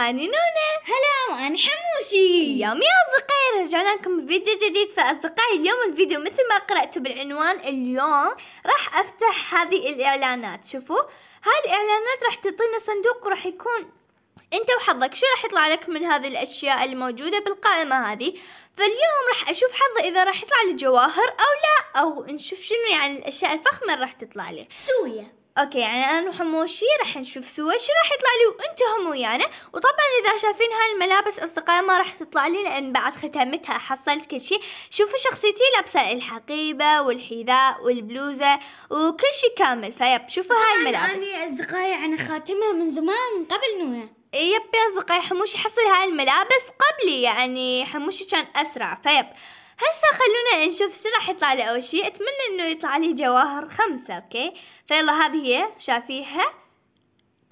وأنا نونة هلا وأنا حموشي اليوم يا أصدقائي رجعنا لكم بفيديو جديد فأصدقائي اليوم الفيديو مثل ما قرأتوا بالعنوان اليوم راح أفتح هذه الإعلانات شوفوا هاي الإعلانات راح تعطينا صندوق وراح يكون انت وحظك شو راح يطلع لك من هذه الاشياء الموجوده بالقائمه هذه فاليوم راح اشوف حظي اذا راح يطلع لي جواهر او لا او نشوف شنو يعني الاشياء الفخمه راح تطلع لي سويا اوكي يعني انا وحموشي راح نشوف سوا شو راح يطلع لي وانتم هم ويانا وطبعا اذا شايفين هاي الملابس اصدقائي ما راح تطلع لي لان بعد ختمتها حصلت كل شيء شوفوا شخصيتي لابسه الحقيبه والحذاء والبلوزه وكل شيء كامل فيب شوفوا هاي الملابس انا اصدقائي يعني خاتمها من زمان من قبل نويا يب يا اصدقائي حموشي حصل هاي الملابس قبلي يعني حموشي كان اسرع فيب هسه خلونا نشوف شو راح يطلع لي اول شيء اتمنى انه يطلع لي جواهر خمسة اوكي فيلا هذه هي شايفيها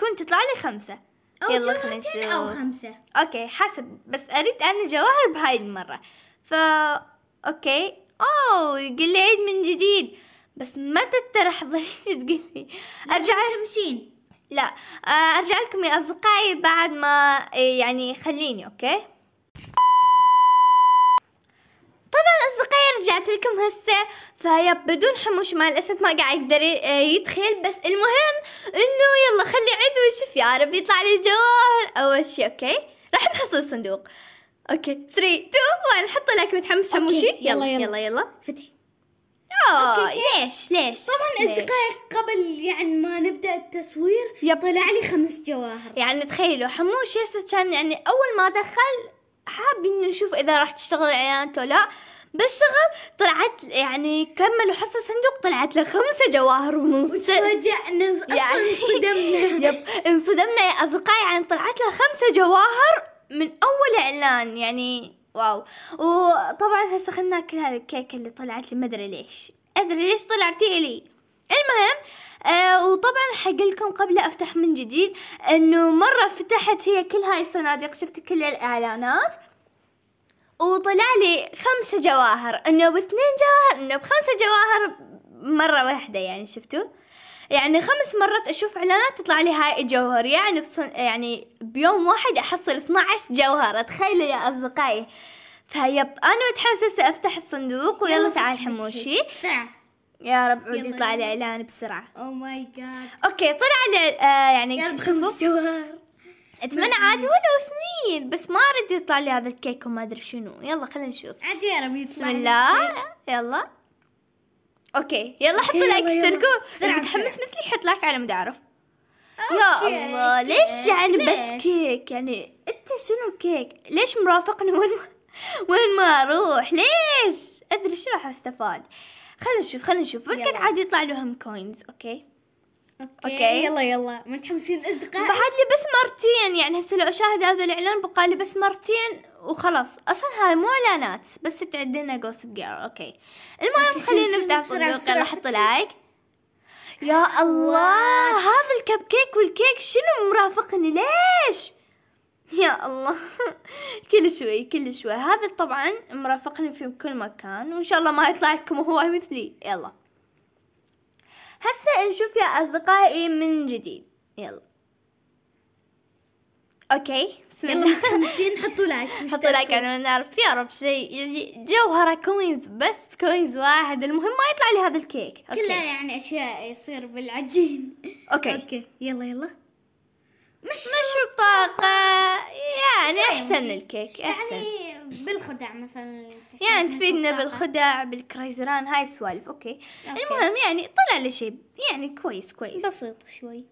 كنت تطلع لي خمسة أو يلا خلينا نشوف او خمسة اوكي حسب بس اريد انا جواهر بهاي المرة فا اوكي اوه يقول لي عيد من جديد بس متى ترح ضليت تقول لي ارجع تمشين لا آه، ارجع لكم يا اصدقائي بعد ما إيه، يعني خليني اوكي طبعا اصدقائي رجعت لكم هسه فهي بدون حموش مع الاسف ما قاعد يقدر يدخل آه، بس المهم انه يلا خلي عد وشوف يا رب يطلع لي الجواهر اول شيء اوكي راح نحصل الصندوق اوكي 3 2 1 حطوا لك متحمس حموشي يلا يلا يلا, يلا, يلا. فتحي أوكي. ليش ليش طبعا اصدقائي قبل يعني ما نبدا التصوير يب. طلع لي خمس جواهر يعني تخيلوا حموش هسه كان يعني اول ما دخل حاب انه نشوف اذا راح تشتغل اعلانات ولا لا بس شغل طلعت يعني كملوا حصة صندوق طلعت له خمسة جواهر ونص وتفاجئنا اصلا يعني انصدمنا يب انصدمنا يا اصدقائي يعني طلعت له خمسة جواهر من اول اعلان يعني واو وطبعا هسه خلنا كل هذه الكيكه اللي طلعت لي ما ادري ليش ادري ليش طلعتي لي المهم آه وطبعا حق لكم قبل افتح من جديد انه مرة فتحت هي كل هاي الصناديق شفت كل الاعلانات وطلع لي خمسة جواهر انه باثنين جواهر انه بخمسة جواهر مرة واحدة يعني شفتوا يعني خمس مرات اشوف اعلانات تطلع لي هاي الجوهر يعني بصن... يعني بيوم واحد احصل 12 جوهر تخيلوا يا اصدقائي فيب انا متحمسه افتح الصندوق ويلا تعال حموشي بسرعه يا رب عود يطلع لي اعلان بسرعه او ماي جاد اوكي طلع لي آه يعني يا رب خمس دوار اتمنى عاد ولو اثنين بس ما اريد يطلع لي هذا الكيك وما ادري شنو يلا خلينا نشوف عاد يا رب يطلع بسم الله يلا اوكي يلا حطوا لايك اشتركوا متحمس مثلي حط لايك على مدى اعرف يا الله ليش يعني ليش؟ بس كيك يعني انت شنو الكيك ليش مرافقني وين ما وين ما اروح ليش ادري شو راح استفاد خلينا نشوف خلينا نشوف بركة عاد يطلع لهم كوينز اوكي اوكي, يلا يلا متحمسين اصدقاء بعد لي بس مرتين يعني هسه لو اشاهد هذا الاعلان بقى لي بس مرتين وخلاص اصلا هاي مو اعلانات بس تعدينا جوسب جير اوكي المهم خلينا نبدا بصندوق راح احط لايك يا الله هذا الكب كيك والكيك شنو مرافقني ليش يا الله كل شوي كل شوي هذا طبعا مرافقني في كل مكان وان شاء الله ما يطلع لكم هو مثلي يلا هسه نشوف يا اصدقائي من جديد يلا اوكي بسم الله خمسين حطوا لايك حطوا لايك انا نعرف يا رب شيء يعني جوهره كوينز بس كوينز واحد المهم ما يطلع لي هذا الكيك أوكي. كلها يعني اشياء يصير بالعجين اوكي اوكي يلا يلا مش مش بطاقة يعني, يعني, يعني أحسن من الكيك أحسن يعني بالخدع مثلا يعني تفيدنا بالخدع بالكريزران هاي السوالف أوكي. أوكي المهم يعني طلع لي شيء يعني كويس كويس بسيط شوي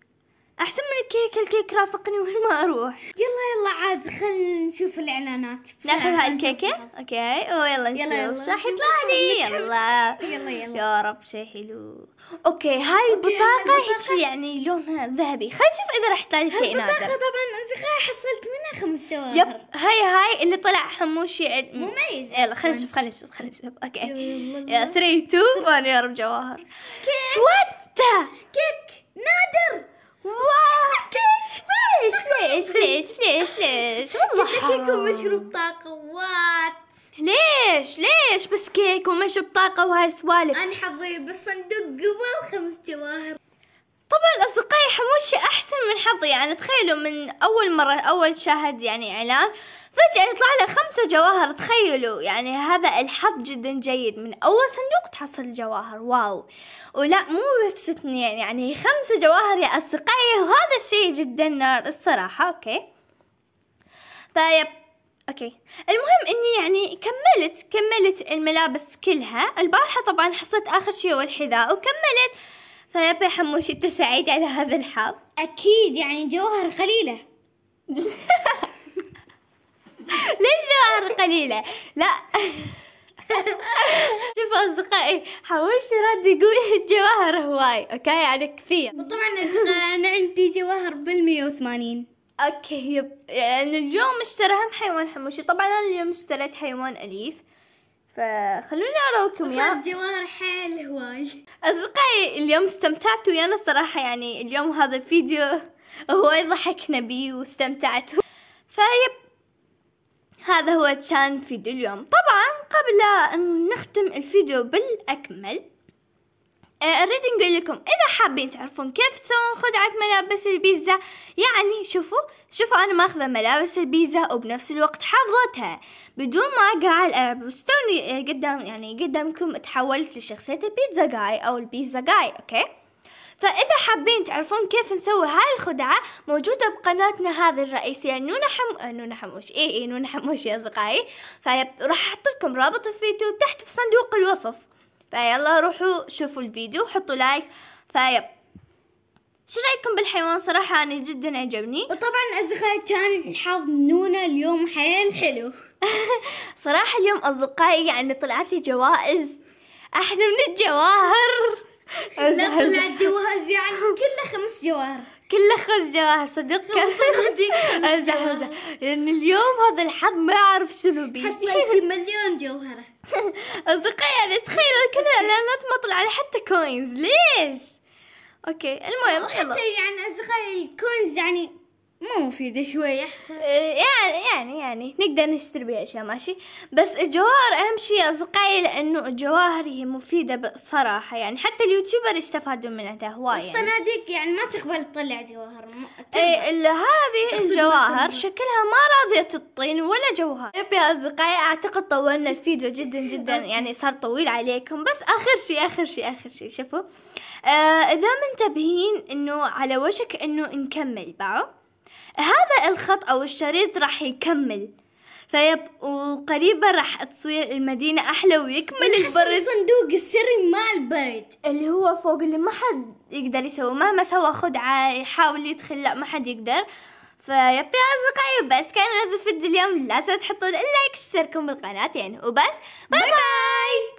احسن من الكيك الكيك رافقني وين ما اروح يلا يلا عاد خلينا نشوف الاعلانات ناخذ هاي الكيكه اوكي ويلا نشوف يلا يلا يطلع لي يلا يلا يلا يا رب شي حلو اوكي هاي البطاقه هيك يعني لونها ذهبي خلينا نشوف اذا راح تطلع شيء نادر البطاقه طبعا حصلت منها خمس جواهر يب هاي هاي اللي طلع حموشي عد... مميز يلا خلينا نشوف خلينا نشوف خلينا نشوف اوكي يا 3 2 1 يا رب جواهر كيك وات كيك نادر ليش ليش ليش ليش ليش والله كيك ومشروب طاقة وات ليش ليش بس كيك ومشروب طاقة وهالسوالف انا حظي بالصندوق قبل خمس جواهر طبعا أصدقائي حموشي أحسن من حظي يعني تخيلوا من أول مرة أول شاهد يعني إعلان فجأة يطلع له خمسة جواهر تخيلوا يعني هذا الحظ جدا جيد من أول صندوق تحصل جواهر واو ولا مو بس اثنين يعني،, يعني خمسة جواهر يا أصدقائي وهذا الشيء جدا نار الصراحة أوكي طيب اوكي المهم اني يعني كملت كملت الملابس كلها البارحه طبعا حصلت اخر شيء هو الحذاء وكملت فيا حموش انت سعيد على هذا الحظ اكيد يعني جواهر قليله ليش جواهر قليله لا شوف اصدقائي حوش رد يقول الجواهر هواي اوكي يعني كثير طبعا اصدقائي انا عندي جواهر بال180 اوكي يب يعني اليوم اشتراهم حيوان حموشي طبعا انا اليوم اشتريت حيوان اليف فخلوني اراكم يا جوار حيل هواي اصدقائي اليوم استمتعت ويانا صراحة يعني اليوم هذا الفيديو هواي ضحكنا بيه واستمتعت فيب هذا هو كان فيديو اليوم طبعا قبل ان نختم الفيديو بالاكمل آه، اريد نقول لكم اذا حابين تعرفون كيف تسوون خدعة ملابس البيتزا يعني شوفوا شوفوا أنا ماخذة ملابس البيزا وبنفس الوقت حافظتها بدون ما أقرأ الألعاب وستوني قدام يعني قدامكم تحولت لشخصية البيتزا جاي أو البيتزا جاي أوكي فإذا حابين تعرفون كيف نسوي هاي الخدعة موجودة بقناتنا هذه الرئيسية نونا حم نونا حموش إي إي نونا حموش يا أصدقائي فراح أحط لكم رابط الفيديو تحت في صندوق الوصف فيلا روحوا شوفوا الفيديو وحطوا لايك فيب شو رايكم بالحيوان صراحة أنا جدا عجبني وطبعا أصدقائي كان الحظ نونا اليوم حيل حلو صراحة اليوم أصدقائي يعني طلعت لي جوائز أحلى من الجواهر لا طلعت جوائز يعني كلها خمس جواهر كله خمس جواهر صدق امزح امزح لان اليوم هذا الحظ ما اعرف شنو بي حصلتي مليون جوهره اصدقائي يعني تخيلوا كل الاعلانات ما طلع حتى كوينز ليش؟ اوكي المهم يلا يعني اصغر الكويز يعني مو مفيدة شوي أحسن إيه، يعني يعني يعني نقدر نشتري بها أشياء ماشي بس الجواهر أهم شيء أصدقائي لأنه الجواهر هي مفيدة بصراحة يعني حتى اليوتيوبر يستفادوا منها هواية يعني. الصناديق يعني ما تقبل تطلع جواهر إيه هذه الجواهر شكلها ما راضية تطين ولا جوهر يب يا أصدقائي أعتقد طولنا الفيديو جدا جدا يعني صار طويل عليكم بس آخر شيء آخر شيء آخر شيء شوفوا آه إذا منتبهين إنه على وشك إنه نكمل باعوا هذا الخط أو الشريط راح يكمل فيب وقريبا راح تصير المدينة أحلى ويكمل البرج الصندوق السري مع البرج اللي هو فوق اللي ما حد يقدر يسوي مهما سوى خدعة يحاول يدخل لا ما حد يقدر فيب يا أصدقائي بس كان هذا الفيديو اليوم لا تنسوا تحطون اللايك اشتركوا بالقناة يعني وبس باي باي, باي.